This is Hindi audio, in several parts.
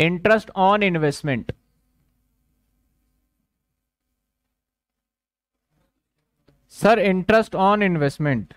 interest on investment sir interest on investment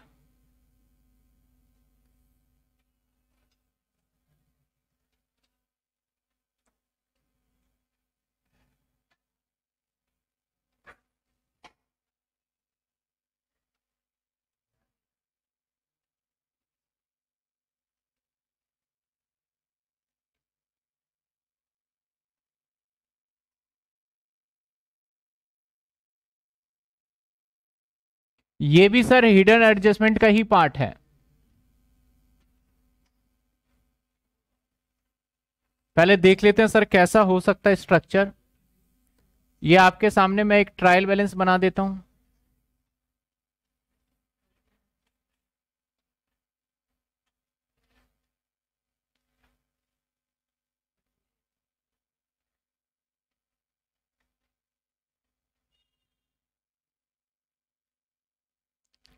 ये भी सर हिडन एडजस्टमेंट का ही पार्ट है पहले देख लेते हैं सर कैसा हो सकता है स्ट्रक्चर ये आपके सामने मैं एक ट्रायल बैलेंस बना देता हूं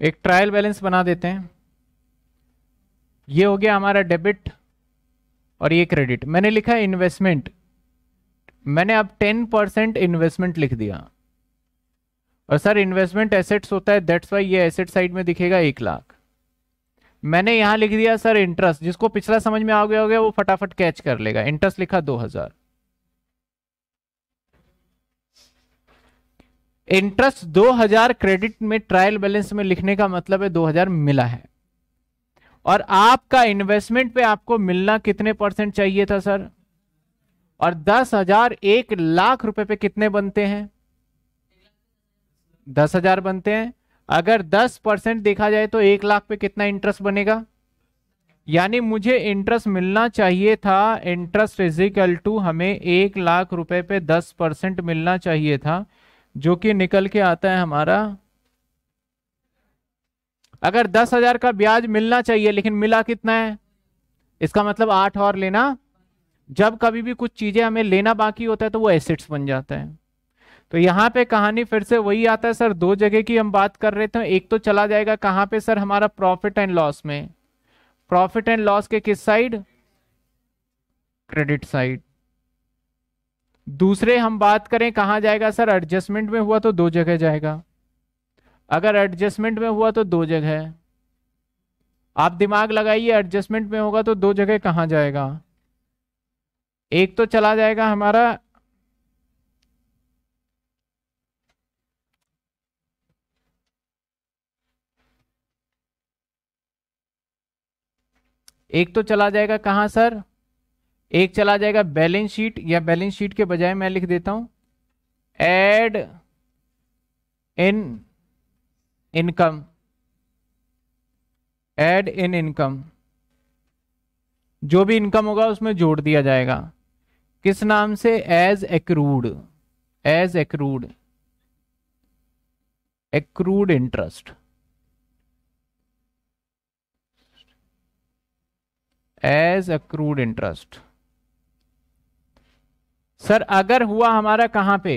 एक ट्रायल बैलेंस बना देते हैं ये हो गया हमारा डेबिट और ये क्रेडिट मैंने लिखा इन्वेस्टमेंट मैंने अब टेन परसेंट इन्वेस्टमेंट लिख दिया और सर इन्वेस्टमेंट एसेट्स होता है दैट्स वाई ये एसेट साइड में दिखेगा एक लाख मैंने यहां लिख दिया सर इंटरेस्ट जिसको पिछला समझ में आ गया हो गया वो फटाफट कैच कर लेगा इंटरेस्ट लिखा दो हजार इंटरेस्ट 2000 क्रेडिट में ट्रायल बैलेंस में लिखने का मतलब है 2000 मिला है और आपका इन्वेस्टमेंट पे आपको मिलना कितने परसेंट चाहिए था सर और दस हजार एक लाख रुपए पे कितने बनते हैं दस हजार बनते हैं अगर दस परसेंट देखा जाए तो एक लाख पे कितना इंटरेस्ट बनेगा यानी मुझे इंटरेस्ट मिलना चाहिए था इंटरेस्ट इजिकल टू हमें एक लाख रुपए पे दस परसेंट मिलना चाहिए था जो कि निकल के आता है हमारा अगर दस हजार का ब्याज मिलना चाहिए लेकिन मिला कितना है इसका मतलब आठ और लेना जब कभी भी कुछ चीजें हमें लेना बाकी होता है तो वो एसेट्स बन जाता है तो यहाँ पे कहानी फिर से वही आता है सर दो जगह की हम बात कर रहे थे एक तो चला जाएगा कहाँ पे सर हमारा प्रॉफिट एंड लॉस में प्रॉफिट एंड लॉस के किस साइड क्रेडिट साइड दूसरे हम बात करें कहा जाएगा सर एडजस्टमेंट में हुआ तो दो जगह जाएगा अगर एडजस्टमेंट में हुआ तो दो जगह आप दिमाग लगाइए एडजस्टमेंट में होगा तो दो जगह कहां जाएगा एक तो चला जाएगा हमारा एक तो चला जाएगा कहां सर एक चला जाएगा बैलेंस शीट या बैलेंस शीट के बजाय मैं लिख देता हूं add in income add in income जो भी इनकम होगा उसमें जोड़ दिया जाएगा किस नाम से as accrued as accrued accrued interest as accrued interest sir अगर हुआ हमारा कहां पे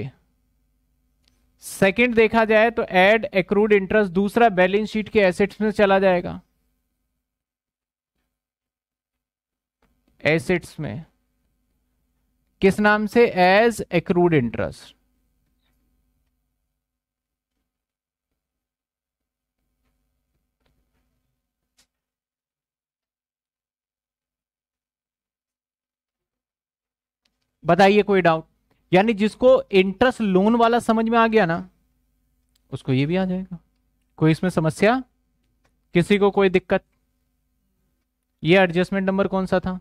सेकंड देखा जाए तो एड एक्रूड इंटरेस्ट दूसरा बैलेंस शीट के एसेट्स में चला जाएगा एसेट्स में किस नाम से एज एक्रूड इंटरेस्ट बताइए कोई डाउट यानी जिसको इंटरेस्ट लोन वाला समझ में आ गया ना उसको ये भी आ जाएगा कोई इसमें समस्या किसी को कोई दिक्कत ये एडजस्टमेंट नंबर कौन सा था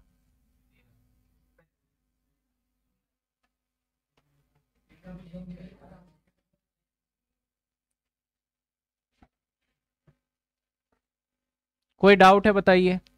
कोई डाउट है बताइए